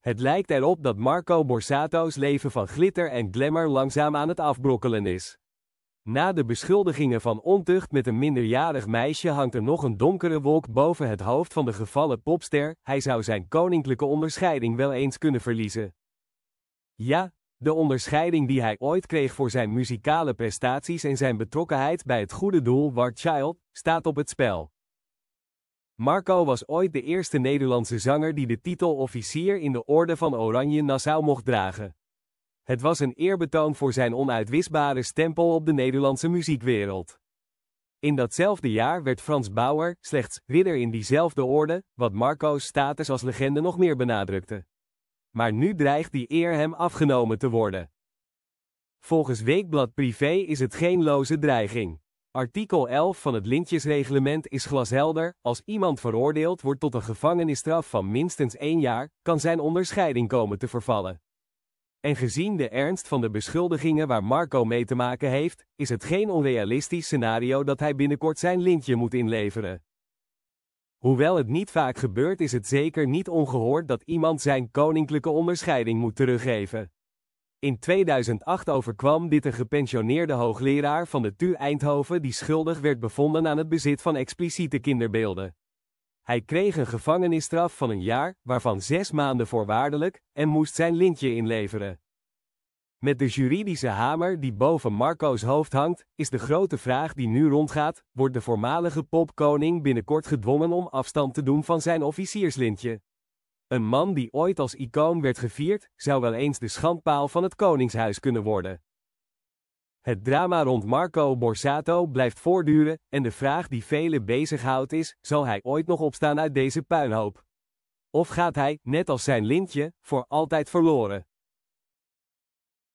Het lijkt erop dat Marco Borsato's leven van glitter en glamour langzaam aan het afbrokkelen is. Na de beschuldigingen van ontucht met een minderjarig meisje hangt er nog een donkere wolk boven het hoofd van de gevallen popster, hij zou zijn koninklijke onderscheiding wel eens kunnen verliezen. Ja, de onderscheiding die hij ooit kreeg voor zijn muzikale prestaties en zijn betrokkenheid bij het goede doel War Child, staat op het spel. Marco was ooit de eerste Nederlandse zanger die de titel officier in de Orde van Oranje-Nassau mocht dragen. Het was een eerbetoon voor zijn onuitwisbare stempel op de Nederlandse muziekwereld. In datzelfde jaar werd Frans Bauer slechts ridder in diezelfde orde, wat Marco's status als legende nog meer benadrukte. Maar nu dreigt die eer hem afgenomen te worden. Volgens Weekblad Privé is het geen loze dreiging. Artikel 11 van het lintjesreglement is glashelder, als iemand veroordeeld wordt tot een gevangenisstraf van minstens één jaar, kan zijn onderscheiding komen te vervallen. En gezien de ernst van de beschuldigingen waar Marco mee te maken heeft, is het geen onrealistisch scenario dat hij binnenkort zijn lintje moet inleveren. Hoewel het niet vaak gebeurt is het zeker niet ongehoord dat iemand zijn koninklijke onderscheiding moet teruggeven. In 2008 overkwam dit een gepensioneerde hoogleraar van de TU Eindhoven die schuldig werd bevonden aan het bezit van expliciete kinderbeelden. Hij kreeg een gevangenisstraf van een jaar, waarvan zes maanden voorwaardelijk, en moest zijn lintje inleveren. Met de juridische hamer die boven Marco's hoofd hangt, is de grote vraag die nu rondgaat: wordt de voormalige popkoning binnenkort gedwongen om afstand te doen van zijn officierslintje? Een man die ooit als icoon werd gevierd, zou wel eens de schandpaal van het koningshuis kunnen worden. Het drama rond Marco Borsato blijft voortduren, en de vraag die velen bezighoudt is, zal hij ooit nog opstaan uit deze puinhoop? Of gaat hij, net als zijn lintje, voor altijd verloren?